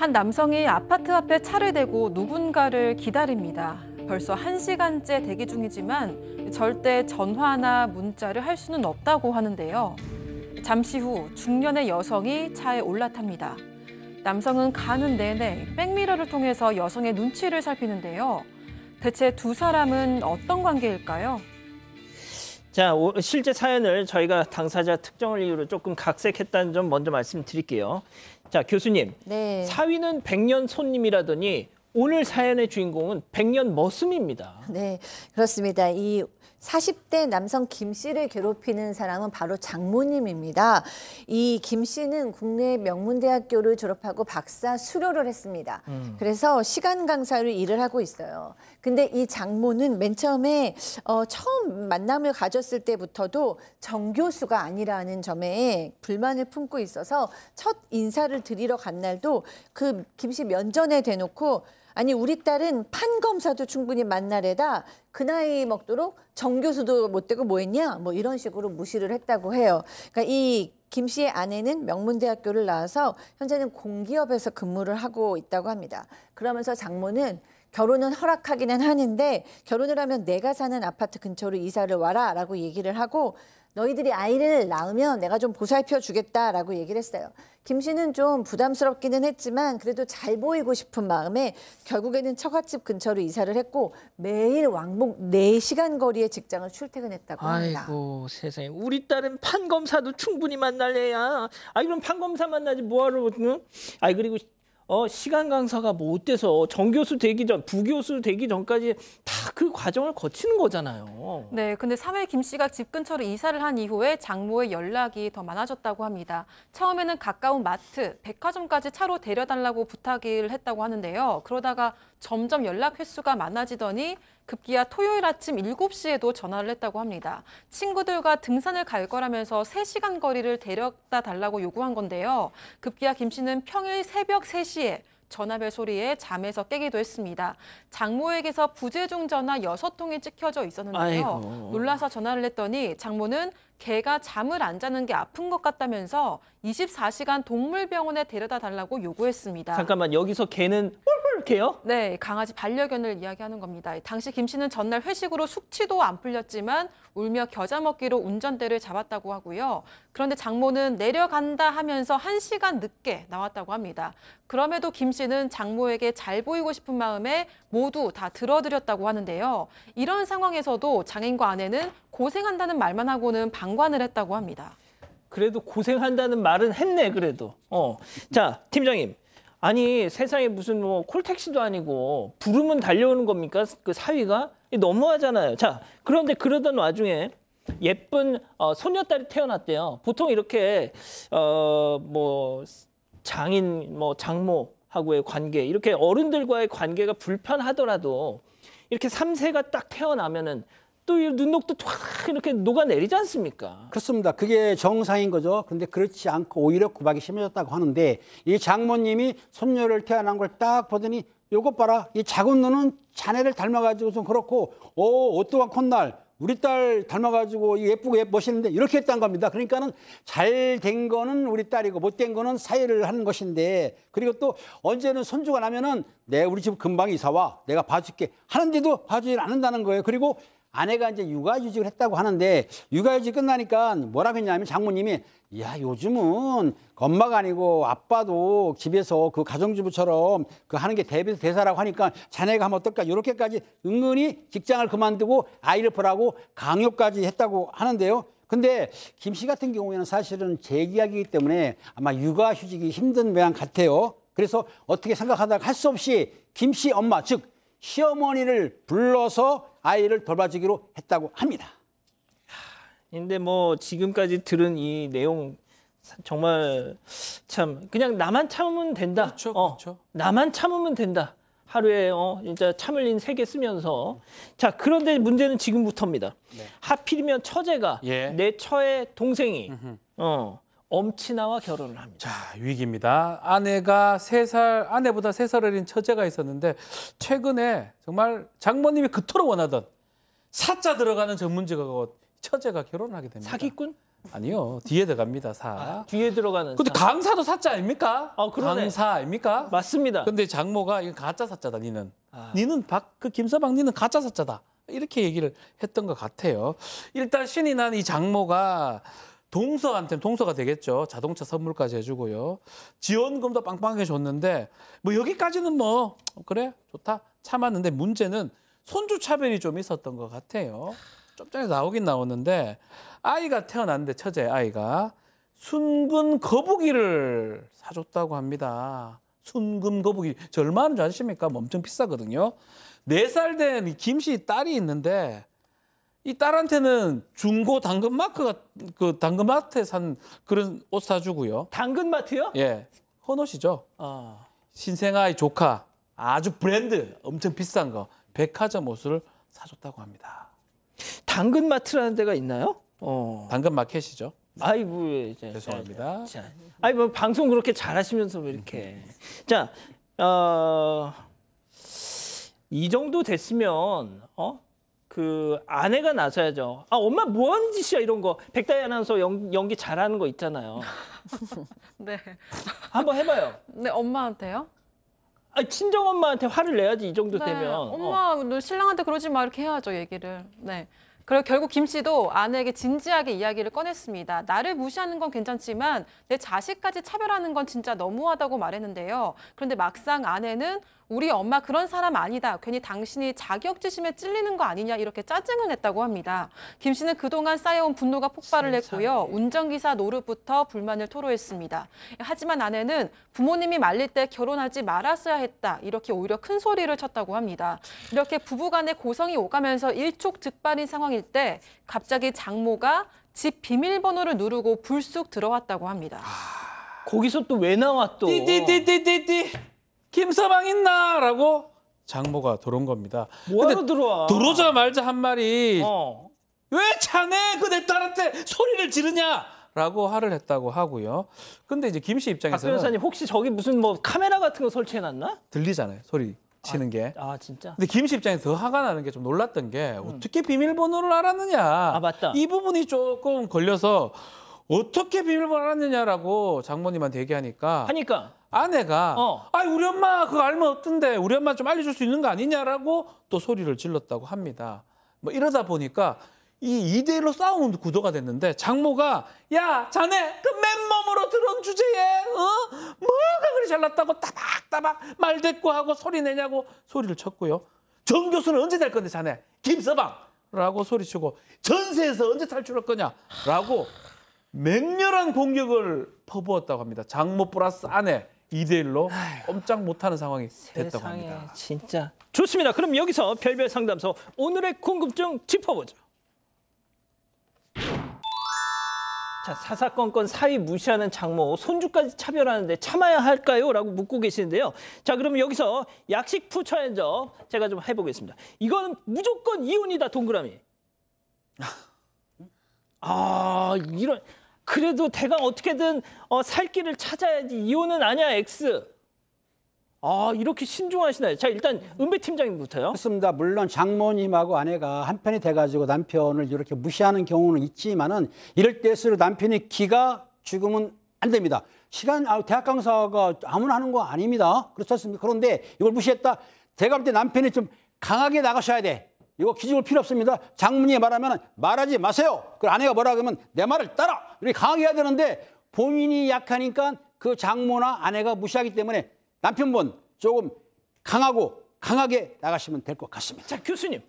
한 남성이 아파트 앞에 차를 대고 누군가를 기다립니다. 벌써 한시간째 대기 중이지만 절대 전화나 문자를 할 수는 없다고 하는데요. 잠시 후 중년의 여성이 차에 올라탑니다. 남성은 가는 내내 백미러를 통해서 여성의 눈치를 살피는데요. 대체 두 사람은 어떤 관계일까요? 자, 실제 사연을 저희가 당사자 특정을 이유로 조금 각색했다는 점 먼저 말씀드릴게요. 자, 교수님. 네. 사위는 백년 손님이라더니 오늘 사연의 주인공은 백년 머슴입니다. 네, 그렇습니다. 이 40대 남성 김 씨를 괴롭히는 사람은 바로 장모님입니다. 이 김 씨는 국내 명문대학교를 졸업하고 박사 수료를 했습니다. 음. 그래서 시간 강사로 일을 하고 있어요. 근데 이 장모는 맨 처음에 어, 처음 만남을 가졌을 때부터도 정교수가 아니라는 점에 불만을 품고 있어서 첫 인사를 드리러 간 날도 그김씨 면전에 대놓고 아니 우리 딸은 판 검사도 충분히 만나래다 그 나이 먹도록 정 교수도 못 되고 뭐 했냐 뭐 이런 식으로 무시를 했다고 해요. 그러니까 이 김 씨의 아내는 명문대학교를 나와서 현재는 공기업에서 근무를 하고 있다고 합니다. 그러면서 장모는 결혼은 허락하기는 하는데 결혼을 하면 내가 사는 아파트 근처로 이사를 와라라고 얘기를 하고 너희들이 아이를 낳으면 내가 좀 보살펴 주겠다라고 얘기를 했어요. 김 씨는 좀 부담스럽기는 했지만 그래도 잘 보이고 싶은 마음에 결국에는 처갓집 근처로 이사를 했고 매일 왕복 4시간 거리의 직장을 출퇴근했다고 합니다. 아이고 세상에 우리 딸은 판검사도 충분히 만날래야. 아 그럼 판검사 만나지 뭐하러. 응? 아 그리고 어, 시간 강사가 못 뭐 돼서 정교수 되기 전, 부교수 되기 전까지 다 그 과정을 거치는 거잖아요. 네, 근데 3회 김 씨가 집 근처로 이사를 한 이후에 장모의 연락이 더 많아졌다고 합니다. 처음에는 가까운 마트, 백화점까지 차로 데려달라고 부탁을 했다고 하는데요. 그러다가 점점 연락 횟수가 많아지더니 급기야 토요일 아침 7시에도 전화를 했다고 합니다. 친구들과 등산을 갈 거라면서 3시간 거리를 데려다 달라고 요구한 건데요. 급기야 김 씨는 평일 새벽 3시에 전화벨 소리에 잠에서 깨기도 했습니다. 장모에게서 부재중 전화 6통이 찍혀져 있었는데요. 아이고. 놀라서 전화를 했더니 장모는 개가 잠을 안 자는 게 아픈 것 같다면서 24시간 동물병원에 데려다 달라고 요구했습니다. 잠깐만 여기서 개는 이렇게요? 네, 강아지 반려견을 이야기하는 겁니다. 당시 김 씨는 전날 회식으로 숙취도 안 풀렸지만 울며 겨자 먹기로 운전대를 잡았다고 하고요. 그런데 장모는 내려간다 하면서 1시간 늦게 나왔다고 합니다. 그럼에도 김 씨는 장모에게 잘 보이고 싶은 마음에 모두 다 들어드렸다고 하는데요. 이런 상황에서도 장인과 아내는 고생한다는 말만 하고는 방관을 했다고 합니다. 그래도 고생한다는 말은 했네, 그래도. 어. 자, 팀장님. 아니 세상에 무슨 뭐 콜택시도 아니고 부르면 달려오는 겁니까? 그 사위가 너무하잖아요. 자 그런데 그러던 와중에 예쁜 어, 소녀딸이 태어났대요. 보통 이렇게 어 뭐 장인 뭐 장모하고의 관계 이렇게 어른들과의 관계가 불편하더라도 이렇게 삼세가딱 태어나면은 또 눈녹도 촥 이렇게 녹아내리지 않습니까? 그렇습니다. 그게 정상인 거죠. 근데 그렇지 않고 오히려 구박이 심해졌다고 하는데 이 장모님이 손녀를 태어난 걸 딱 보더니 요것 봐라. 이 작은 눈은 자네를 닮아가지고 좀 그렇고 오 오뚜와 콧날 우리 딸 닮아가지고 예쁘고 예쁘, 멋있는데 이렇게 했다 겁니다. 그러니까는 잘 된 거는 우리 딸이고 못 된 거는 사회를 하는 것인데 그리고 또 언제는 손주가 나면은 내 우리 집 금방 이사 와 내가 봐줄게 하는데도 봐주질 않는다는 거예요. 그리고 아내가 이제 육아휴직을 했다고 하는데 육아휴직 끝나니까 뭐라고 했냐면 장모님이 야 요즘은 엄마가 아니고 아빠도 집에서 그 가정주부처럼 그 하는 게대비서 대사라고 하니까 자네가 하면 어떨까 이렇게까지 은근히 직장을 그만두고 아이를 보라고 강요까지 했다고 하는데요. 근데 김 씨 같은 경우에는 사실은 재기약이기 때문에 아마 육아휴직이 힘든 모양 같아요. 그래서 어떻게 생각하다가 할 수 없이 김 씨 엄마 즉 시어머니를 불러서 아이를 돌봐주기로 했다고 합니다. 근데 뭐 지금까지 들은 이 내용 정말 참 그냥 나만 참으면 된다. 그렇죠, 그렇죠. 나만 참으면 된다. 하루에 어 진짜 참을린 세개 쓰면서 자 그런데 문제는 지금부터입니다. 네. 하필이면 처제가 예. 내 처의 동생이 어 엄친아와 결혼을 합니다. 자, 위기입니다. 아내가 세살 아내보다 세 살 어린 처제가 있었는데 최근에 정말 장모님이 그토록 원하던 사자 들어가는 전문직하 처제가 결혼하게 됩니다. 사기꾼? 아니요. 뒤에 들어갑니다. 사. 아, 뒤에 들어가는 근데 사. 강사도 사자 아닙니까? 아, 그러네. 강사 아닙니까? 맞습니다. 근데 장모가 이 가짜 사자다, 니는. 아. 니는 박, 그 김서방 니는 가짜 사자다. 이렇게 얘기를 했던 것 같아요. 일단 신이 난 이 장모가 동서한테는 동서가 되겠죠. 자동차 선물까지 해주고요. 지원금도 빵빵하게 줬는데 뭐 여기까지는 뭐 그래 좋다 참았는데 문제는 손주 차별이 좀 있었던 것 같아요. 좀 전에 나오긴 나오는데 아이가 태어났는데 처제 아이가 순근 거북이를 사줬다고 합니다. 순금 거북이 저 얼마나 줄 아십니까? 뭐 엄청 비싸거든요. 네 살 된 김 씨 딸이 있는데 이 딸한테는 중고 당근마크가 그 당근마트에 산 그런 옷 사주고요. 당근마트요? 예. 헌옷이죠. 아. 신생아의 조카 아주 브랜드 엄청 비싼 거 백화점 옷을 사줬다고 합니다. 당근마트라는 데가 있나요? 어. 당근마켓이죠. 아이고 이제 예, 예, 예. 죄송합니다. 자, 아니 뭐 방송 그렇게 잘하시면서 왜 뭐 이렇게 자 어. 이 정도 됐으면 어그 아내가 나서야죠. 아 엄마 뭐 하는 짓이야 이런 거. 백다이 아나운서 연, 연기 잘하는 거 있잖아요. 네. 한번 해봐요. 네 엄마한테요? 아 친정 엄마한테 화를 내야지 이 정도 네, 되면. 엄마 너 신랑한테 그러지 마 이렇게 해야죠 얘기를. 네. 그리고 결국 김 씨도 아내에게 진지하게 이야기를 꺼냈습니다. 나를 무시하는 건 괜찮지만 내 자식까지 차별하는 건 진짜 너무하다고 말했는데요. 그런데 막상 아내는 우리 엄마 그런 사람 아니다. 괜히 당신이 자격지심에 찔리는 거 아니냐 이렇게 짜증을 냈다고 합니다. 김 씨는 그동안 쌓여온 분노가 폭발을 했고요. 운전기사 노릇부터 불만을 토로했습니다. 하지만 아내는 부모님이 말릴 때 결혼하지 말았어야 했다. 이렇게 오히려 큰 소리를 쳤다고 합니다. 이렇게 부부간의 고성이 오가면서 일촉즉발인 상황이 시간때 갑자기 장모가 집 비밀번호를 누르고 불쑥 들어왔다고 합니다. 아, 거기서 또 왜 나와 또? 띠띠띠띠띠 김서방 있나라고 장모가 들어온 겁니다. 뭐하러 들어와? 들어오자말자 한 말이 어. 왜 자네 그내 딸한테 소리를 지르냐? 라고 화를 했다고 하고요. 근데 이제 김 씨 입장에서는 박 변호사님 혹시 저기 무슨 뭐 카메라 같은 거 설치해 놨나? 들리잖아요. 소리. 치는 아, 게. 아 진짜. 근데 김씨 입장에서 더 화가 나는 게 좀 놀랐던 게 음. 어떻게 비밀번호를 알았느냐. 아 맞다. 이 부분이 조금 걸려서 어떻게 비밀번호 알았느냐라고 장모님한테 얘기하니까. 하니까. 아내가 어. 아 우리 엄마 그거 알면 어떤데 우리 엄마 좀 알려줄 수 있는 거 아니냐라고 또 소리를 질렀다고 합니다. 뭐 이러다 보니까 이 2대1로 싸우는 구도가 됐는데 장모가 야 자네 그 맨몸으로 들어온 주제에 어? 잘났다고 따박따박 말대꾸하고 소리 내냐고 소리를 쳤고요. 정 교수는 언제 될 건데 자네? 김서방라고 소리치고 전세에서 언제 탈출할 거냐라고 맹렬한 공격을 퍼부었다고 합니다. 장모 플러스 아내 이대일로 꼼짝 못하는 상황이 됐다고 합니다. 진짜 좋습니다. 그럼 여기서 별별 상담소 오늘의 궁금증 짚어보죠. 자, 사사건건 사위 무시하는 장모, 손주까지 차별하는데 참아야 할까요? 라고 묻고 계시는데요. 자, 그럼 여기서 약식 푸처앤저 제가 좀 해보겠습니다. 이거는 무조건 이혼이다, 동그라미. 아, 이런. 그래도 대강 어떻게든 어, 살 길을 찾아야지. 이혼은 아니야, X. 아 이렇게 신중하시나요? 자 일단 은배 팀장님부터요. 그렇습니다. 물론 장모님하고 아내가 한편이 돼가지고 남편을 이렇게 무시하는 경우는 있지만은 이럴 때일수록 남편이 기가 죽으면 안 됩니다. 시간 아 대학 강사가 아무나 하는 거 아닙니다. 그렇지 않습니다 그런데 이걸 무시했다. 제가 볼 때 남편이 좀 강하게 나가셔야 돼. 이거 기죽을 필요 없습니다. 장모님이 말하면 말하지 마세요. 그 아내가 뭐라 그러면 내 말을 따라. 이렇게 강하게 해야 되는데 본인이 약하니까 그 장모나 아내가 무시하기 때문에 남편분 조금 강하고 강하게 나가시면 될 것 같습니다. 자, 교수님.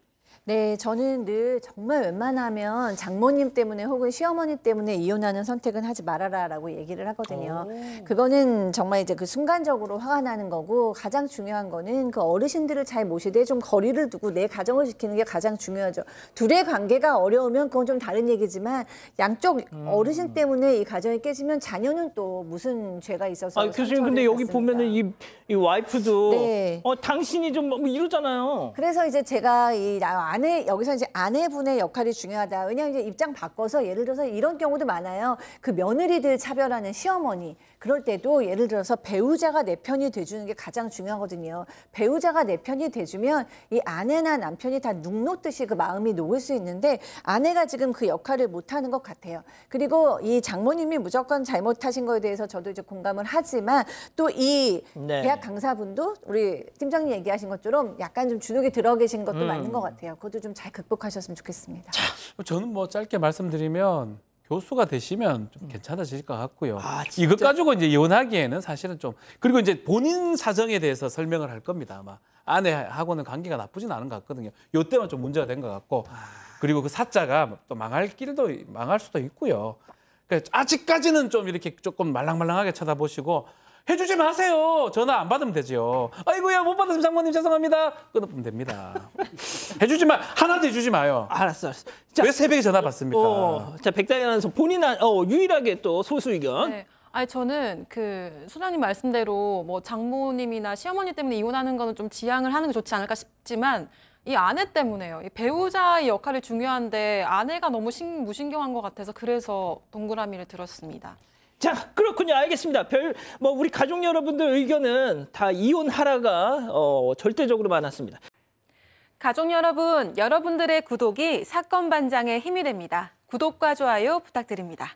네, 저는 늘 정말 웬만하면 장모님 때문에 혹은 시어머니 때문에 이혼하는 선택은 하지 말아라라고 얘기를 하거든요. 오. 그거는 정말 이제 그 순간적으로 화가 나는 거고 가장 중요한 거는 그 어르신들을 잘 모시되 좀 거리를 두고 내 가정을 지키는 게 가장 중요하죠. 둘의 관계가 어려우면 그건 좀 다른 얘기지만 양쪽 음. 어르신 음. 때문에 이 가정이 깨지면 자녀는 또 무슨 죄가 있어서 아, 교수님 근데 여기 보면은 이, 이 와이프도 네. 어 당신이 좀뭐 이러잖아요. 그래서 이제 제가 이 나. 아내 여기서 이제 아내분의 역할이 중요하다. 왜냐하면 이제 입장 바꿔서 예를 들어서 이런 경우도 많아요. 그 며느리들 차별하는 시어머니 그럴 때도 예를 들어서 배우자가 내 편이 돼주는 게 가장 중요하거든요. 배우자가 내 편이 돼주면 이 아내나 남편이 다눅눅듯이그 마음이 녹을 수 있는데 아내가 지금 그 역할을 못하는 것 같아요. 그리고 이 장모님이 무조건 잘못하신 거에 대해서 저도 이제 공감을 하지만 또이 네. 대학 강사분도 우리 팀장님 얘기하신 것처럼 약간 좀 주눅이 들어 계신 것도 음. 맞는 것 같아요. 그것도 좀 잘 극복하셨으면 좋겠습니다. 자, 저는 뭐 짧게 말씀드리면 교수가 되시면 좀 음. 괜찮아질 것 같고요. 아, 이것 가지고 이제 이혼하기에는 사실은 좀 그리고 이제 본인 사정에 대해서 설명을 할 겁니다 아마 아내하고는 관계가 나쁘진 않은 것 같거든요. 요때만 좀 문제가 된 것 같고 아. 그리고 그 사자가 뭐 또 망할 길도 망할 수도 있고요. 그러니까 아직까지는 좀 이렇게 조금 말랑말랑하게 쳐다보시고 해주지 마세요. 전화 안 받으면 되지요. 아이고야 못 받았으면 장모님 죄송합니다. 끊어보면 됩니다. 해주지 마. 하나도 해주지 마요. 알았어, 알았어. 자, 왜 새벽에 전화 받습니까? 어, 자 백다리 아나운서 본인 한, 어, 유일하게 또 소수 의견. 네. 아니 저는 그 소장님 말씀대로 뭐 장모님이나 시어머니 때문에 이혼하는 거는 좀 지양을 하는 게 좋지 않을까 싶지만 이 아내 때문에요. 이 배우자의 역할이 중요한데 아내가 너무 신, 무신경한 것 같아서 그래서 동그라미를 들었습니다. 자, 그렇군요. 알겠습니다. 별, 뭐, 우리 가족 여러분들 의견은 다 이혼하라가, 어, 절대적으로 많았습니다. 가족 여러분, 여러분들의 구독이 사건 반장의 힘이 됩니다. 구독과 좋아요 부탁드립니다.